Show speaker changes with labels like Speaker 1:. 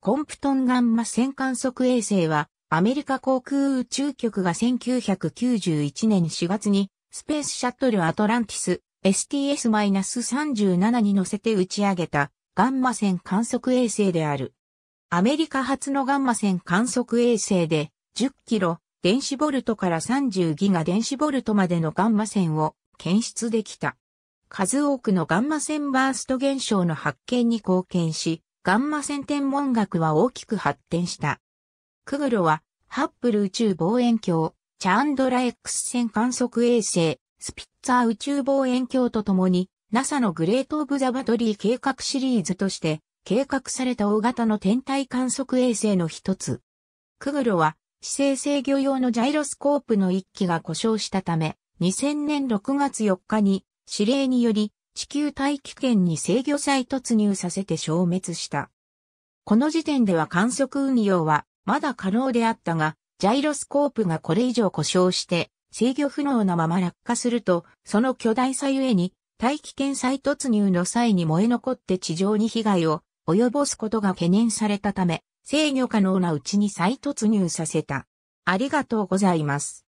Speaker 1: コンプトンガンマ線観測衛星は、アメリカ航空宇宙局が1991年4月に、スペースシャトルアトランティス STS-37 に乗せて打ち上げたガンマ線観測衛星である。アメリカ初のガンマ線観測衛星で10キロ電子ボルトから30ギガ電子ボルトまでのガンマ線を検出できた。数多くのガンマ線バースト現象の発見に貢献し、ガンマ線天文学は大きく発展した。クグロは、ハッブル宇宙望遠鏡、チャンドラ X 線観測衛星、スピッツァー宇宙望遠鏡とともに、NASA のグレート・オブ・ザ・バトリー計画シリーズとして、計画された大型の天体観測衛星の一つ。クグロは、姿勢制御用のジャイロスコープの一機が故障したため、2000年6月4日に、指令により、地球大気圏に制御再突入させて消滅した。この時点では観測運用はまだ可能であったが、ジャイロスコープがこれ以上故障して制御不能なまま落下すると、その巨大さゆえに大気圏再突入の際に燃え残って地上に被害を及ぼすことが懸念されたため、制御可能なうちに再突入させた。ありがとうござい
Speaker 2: ます。